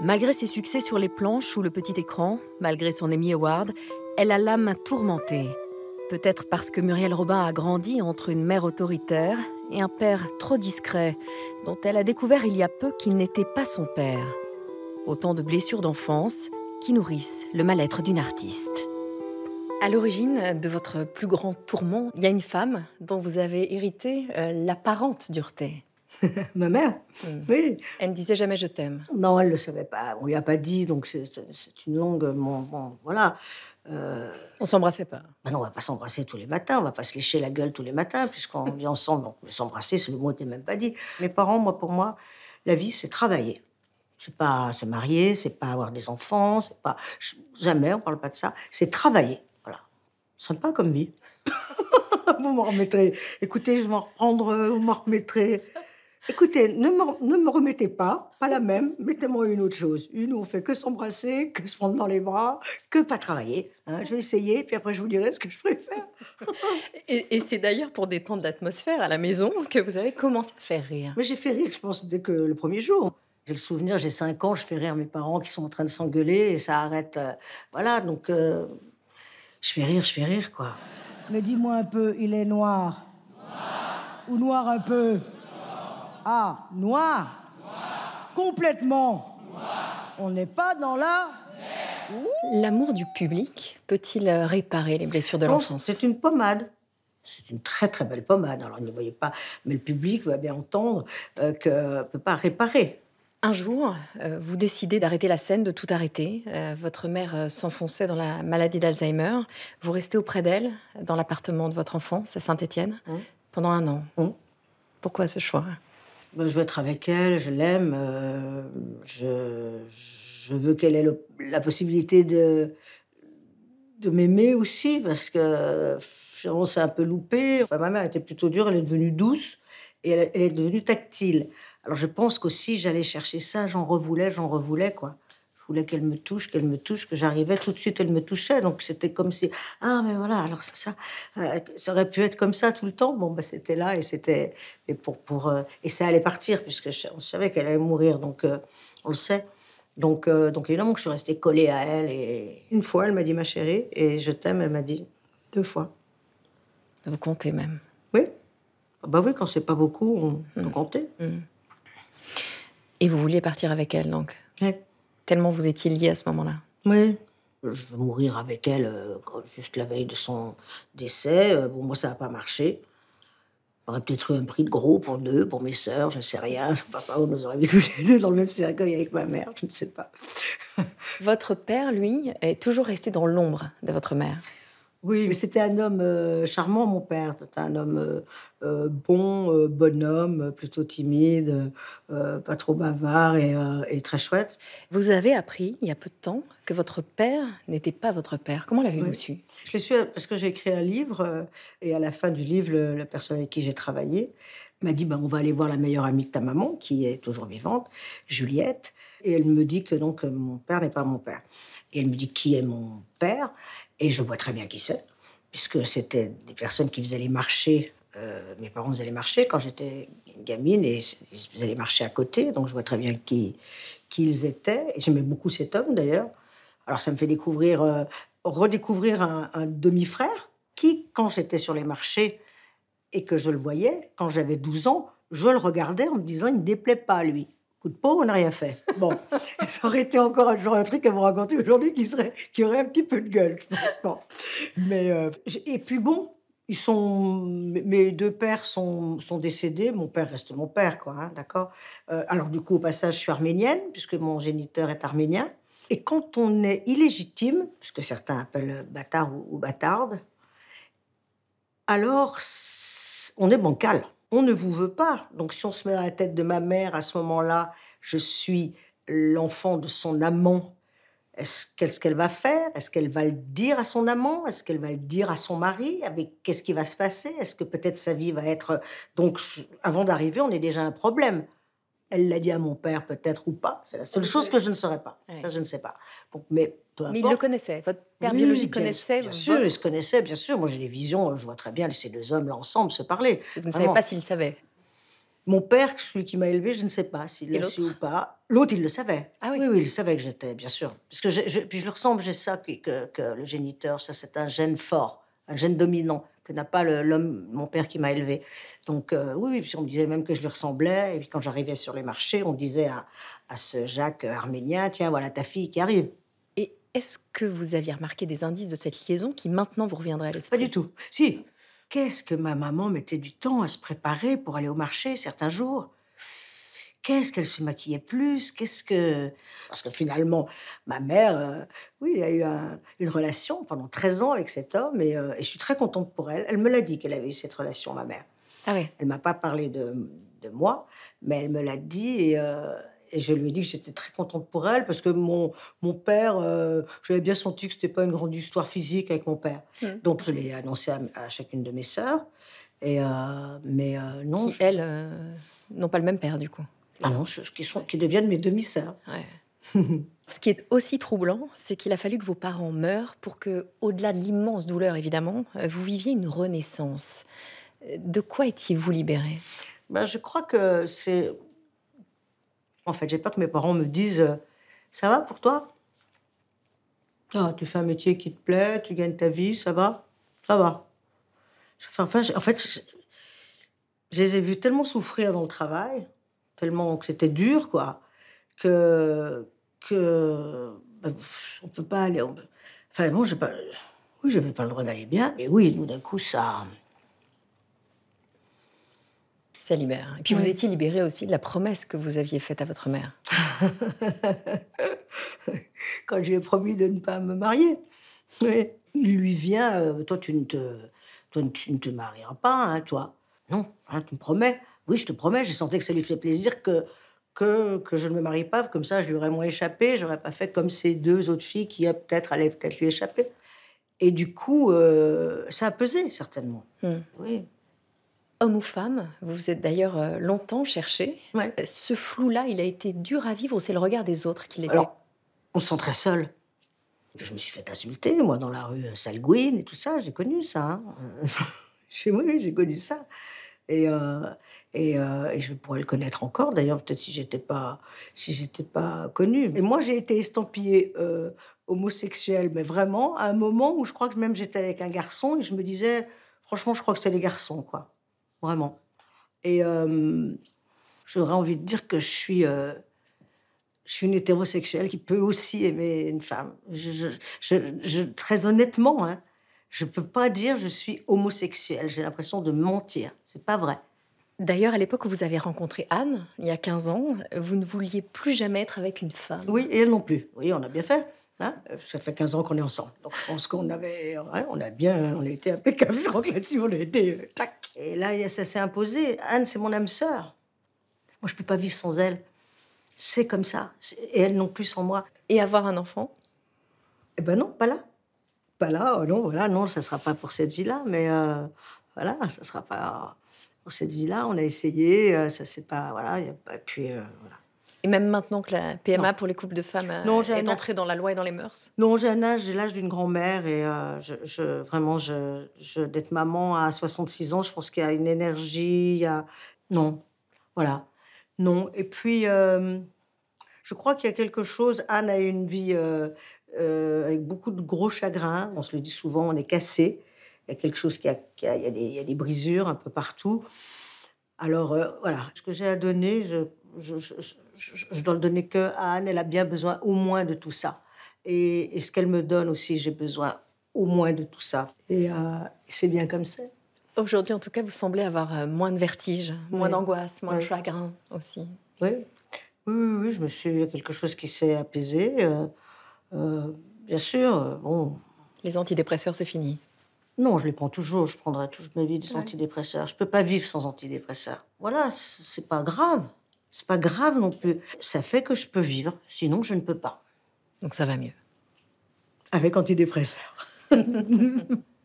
Malgré ses succès sur les planches ou le petit écran, malgré son Emmy Award, elle a l'âme tourmentée. Peut-être parce que Muriel Robin a grandi entre une mère autoritaire et un père trop discret, dont elle a découvert il y a peu qu'il n'était pas son père. Autant de blessures d'enfance qui nourrissent le mal-être d'une artiste. À l'origine de votre plus grand tourment, il y a une femme dont vous avez hérité euh, l'apparente dureté. ma mère, mm. oui. Elle ne disait jamais je t'aime. Non, elle ne le savait pas. On lui a pas dit, donc c'est une longue. Bon, ne voilà. Euh, on s'embrassait pas. Ben non, on va pas s'embrasser tous les matins, on va pas se lécher la gueule tous les matins, puisqu'on vit ensemble. Donc s'embrasser, le mot n'était même pas dit. Mes mm. parents, moi, pour moi, la vie, c'est travailler. C'est pas se marier, c'est pas avoir des enfants, c'est pas jamais, on parle pas de ça. C'est travailler, voilà. Sympa comme vie. Vous m'en remettrez. Écoutez, je m'en reprendre vous m'en remettrez. Écoutez, ne me, ne me, remettez pas, pas la même, mettez-moi une autre chose. Une où on fait que s'embrasser, que se prendre dans les bras, que pas travailler. Hein. je vais essayer, puis après je vous dirai ce que je préfère. et, et c'est d'ailleurs pour détendre l'atmosphère à la maison que vous avez commencé à faire rire. Mais j'ai fait rire, je pense, dès que le premier jour. J'ai le souvenir, j'ai 5 ans, je fais rire mes parents qui sont en train de s'engueuler et ça arrête. Euh, voilà, donc euh, je fais rire, je fais rire, quoi. Mais dis-moi un peu, il est noir. noir. Ou noir un peu ah, noir. noir. Complètement. Noir. On n'est pas dans la... L'amour du public peut-il réparer les blessures de oh, l'enfance C'est une pommade. C'est une très très belle pommade. Alors ne voyez pas, mais le public va bien entendre euh, que ne euh, peut pas réparer. Un jour, euh, vous décidez d'arrêter la scène, de tout arrêter. votre mère s'enfonçait dans la maladie d'Alzheimer. Vous restez auprès d'elle, dans l'appartement de votre enfant, à Saint-Étienne, hein pendant un an. Hein Pourquoi ce choix bah, je veux être avec elle, je l'aime, euh, je, veux qu'elle ait la possibilité de, de m'aimer aussi, parce que finalement, c'est un peu loupé. ma mère était plutôt dure, elle est devenue douce et elle, est devenue tactile. Alors je pense qu'aussi, j'allais chercher ça, j'en revoulais, j'en revoulais, quoi qu'elle me touche, qu'elle me touche, que j'arrivais tout de suite, elle me touchait. Donc c'était comme si, ah mais voilà, alors ça, ça, euh, ça aurait pu être comme ça tout le temps. Bon, ben, c'était là et c'était, et pour, pour, euh, et ça allait partir puisque on savait qu'elle allait mourir, donc euh, on le sait. Donc, donc évidemment que je suis restée collée à elle. Et une fois, elle m'a dit ma chérie et je t'aime. Elle m'a dit deux fois. Vous comptez même. Oui. Ah bah oui, quand c'est pas beaucoup, on hmm. comptait. Hmm. Et vous vouliez partir avec elle, donc. Tellement vous étiez liée à ce moment-là. Oui. Je vais mourir avec elle euh, juste la veille de son décès. Euh, bon, moi, ça n'a pas marché. On aurait peut-être eu un prix de gros pour deux, pour mes sœurs, je ne sais rien. Papa, on nous aurait vécu les deux dans le même cercueil avec ma mère, je ne sais pas. votre père, lui, est toujours resté dans l'ombre de votre mère. Oui, mais c'était un homme euh, charmant, mon père. C'était un homme euh, euh, bon, bonhomme, plutôt timide, pas trop bavard et, très chouette. Vous avez appris, il y a peu de temps, que votre père n'était pas votre père. Comment l'avez-vous su Je l'ai su parce que j'ai écrit un livre, et à la fin du livre, la personne avec qui j'ai travaillé m'a dit ben, on va aller voir la meilleure amie de ta maman, qui est toujours vivante, Juliette. Et elle me dit que donc mon père n'est pas mon père. Et elle me dit qui est mon père et je vois très bien qui c'est, puisque c'était des personnes qui faisaient les marchés. Euh, mes parents faisaient marcher quand j'étais gamine et ils faisaient marcher à côté, donc je vois très bien qui, ils étaient. Et j'aimais beaucoup cet homme d'ailleurs. Alors ça me fait découvrir, euh, redécouvrir un, demi-frère qui, quand j'étais sur les marchés et que je le voyais, quand j'avais 12 ans, je le regardais en me disant il ne déplaît pas à lui coup de peau, on n'a rien fait. Bon, ça aurait été encore un, un truc à vous raconter aujourd'hui qui, serait, qui aurait un petit peu de gueule, je pense. Mais, euh, et puis bon, ils sont, mes deux pères sont, décédés. Mon père reste mon père, quoi, hein, d'accord euh, Alors, du coup, au passage, je suis arménienne, puisque mon géniteur est arménien. Et quand on est illégitime, ce que certains appellent bâtard ou bâtarde, alors on est bancal on ne vous veut pas. Donc si on se met dans la tête de ma mère à ce moment-là, je suis l'enfant de son amant, est-ce qu'est-ce qu'elle va faire Est-ce qu'elle va le dire à son amant Est-ce qu'elle va le dire à son mari Avec qu'est-ce qui va se passer Est-ce que peut-être sa vie va être donc avant d'arriver, on est déjà un problème. Elle l'a dit à mon père peut-être ou pas. C'est la seule chose que je ne saurais pas. Ça je ne sais pas. mais mais il le connaissait. Votre père biologique connaissait. Bien sûr, il se connaissait, bien sûr. Moi, j'ai des visions, je vois très bien ces deux hommes là ensemble se parler. Vous ne savez pas s'il savaient Mon père, celui qui m'a élevé, je ne sais pas s'il le sait ou pas. L'autre, il le savait. Ah oui. oui, il savait que j'étais, bien sûr. Parce que puis je le ressemble, j'ai ça que, le géniteur, ça c'est un gène fort, un gène dominant que n'a pas l'homme, mon père qui m'a élevé. Donc euh, oui, oui, puis on me disait même que je lui ressemblais. Et puis quand j'arrivais sur les marchés, on disait à, à ce Jacques euh, Arménien, tiens, voilà ta fille qui arrive. Est-ce que vous aviez remarqué des indices de cette liaison qui maintenant vous reviendraient à l'esprit Pas du tout. Si. Qu'est-ce que ma maman mettait du temps à se préparer pour aller au marché certains jours Qu'est-ce qu'elle se maquillait plus Qu'est-ce que... Parce que finalement, ma mère, oui euh, oui, a eu une relation pendant 13 ans avec cet homme euh, et, je suis très contente pour elle. Elle me l'a dit qu'elle avait eu cette relation, ma mère. Ah oui. Elle m'a pas parlé de, moi, mais elle me l'a dit et, euh, et je lui ai dit que j'étais très contente pour elle parce que mon, mon père, euh, j'avais bien senti que c'était pas une grande histoire physique avec mon père. Mmh. Donc je l'ai annoncé à, chacune de mes sœurs. Et euh, mais euh, non. elles n'ont pas le même père du coup. Ah non, ce qui, sont, qui deviennent mes demi-sœurs. Ce qui est aussi troublant, c'est qu'il a fallu que vos parents meurent pour que, au-delà de l'immense douleur évidemment, vous viviez une renaissance. De quoi étiez-vous libérée ben, Je crois que c'est en fait, j'ai peur que mes parents me disent euh, Ça va pour toi ah, Tu fais un métier qui te plaît, tu gagnes ta vie, ça va Ça va. Enfin, en fait, je, les ai vus tellement souffrir dans le travail, tellement que c'était dur, quoi, que. que ben, on peut pas aller. enfin, bon, j'ai pas. Oui, j'avais pas le droit d'aller bien, mais oui, tout d'un coup, ça. Ça libère. Et puis vous étiez libérée aussi de la promesse que vous aviez faite à votre mère. Quand j'ai promis de ne pas me marier. mais Il lui vient, euh, toi tu ne te, tu ne te marieras pas, hein, toi. Non, hein, tu me promets. Oui, je te promets, j'ai senti que ça lui fait plaisir que, que, que, je ne me marie pas, comme ça je lui aurais moins échappé, Je n'aurais pas fait comme ces deux autres filles qui peut-être allaient peut-être lui échapper. Et du coup, euh, ça a pesé certainement. Hmm. Oui homme ou femme, vous vous êtes d'ailleurs euh, longtemps cherché. Euh, ce flou-là, il a été dur à vivre c'est le regard des autres qui l'était Alors, on se sent très seul. Je me suis fait insulter, moi, dans la rue euh, Salguin et tout ça, j'ai connu ça. Chez hein. moi, j'ai connu ça. Et, et, je pourrais le connaître encore, d'ailleurs, peut-être si j'étais pas, si pas connue. Et moi, j'ai été estampillée homosexuelle, mais vraiment à un moment où je crois que même j'étais avec un garçon et je me disais, franchement, je crois que c'est les garçons, quoi vraiment. Et euh, j'aurais envie de dire que je suis, euh, je suis une hétérosexuelle qui peut aussi aimer une femme. très honnêtement, hein, je ne peux pas dire je suis homosexuelle. J'ai l'impression de mentir. C'est pas vrai. D'ailleurs, à l'époque où vous avez rencontré Anne, il y a 15 ans, vous ne vouliez plus jamais être avec une femme. Oui, et elle non plus. Oui, on a bien fait. Hein? ça fait 15 ans qu'on est ensemble. Donc, je pense qu'on avait, on a bien, on a été impeccable. Je crois que là-dessus, on a été. Euh, et là, ça s'est imposé. Anne, c'est mon âme sœur. Moi, je peux pas vivre sans elle. C'est comme ça. Et elle non plus sans moi. Et avoir un enfant Eh ben non, pas là. Pas là, oh non, voilà, non, ça sera pas pour cette vie-là, mais euh, voilà, ça ne sera pas pour cette vie-là. On a essayé, euh, ça s'est pas, voilà, et puis voilà même maintenant que la PMA pour les couples de femmes euh, est entrée dans la loi et dans les mœurs Non, j'ai j'ai l'âge d'une grand-mère et euh, je, vraiment, je, d'être maman à 66 ans, je pense qu'il y a une énergie, a... Non, voilà, non. Et puis, euh, je crois qu'il y a quelque chose, Anne a eu une vie avec beaucoup de gros chagrins, on se le dit souvent, on est cassé, il y a quelque chose qui a, il, y a des, brisures un peu partout. Alors voilà, ce que j'ai à donner, je je, dois le donner que à Anne. Elle a bien besoin au moins de tout ça. Et, ce qu'elle me donne aussi, j'ai besoin au moins de tout ça. Et euh, c'est bien comme ça. Aujourd'hui, en tout cas, vous semblez avoir euh, moins de vertige, moins d'angoisse, moins de chagrin aussi. Oui. oui. Oui, je me suis quelque chose qui s'est apaisé. Euh, bien sûr, bon. Les antidépresseurs, c'est fini. Non, je les prends toujours. Je prendrai toute ma vie des antidépresseurs. Je peux pas vivre sans antidépresseurs. Voilà, c'est pas grave. C'est pas grave non plus. Ça fait que je peux vivre, sinon je ne peux pas. Donc ça va mieux. Avec antidépresseur.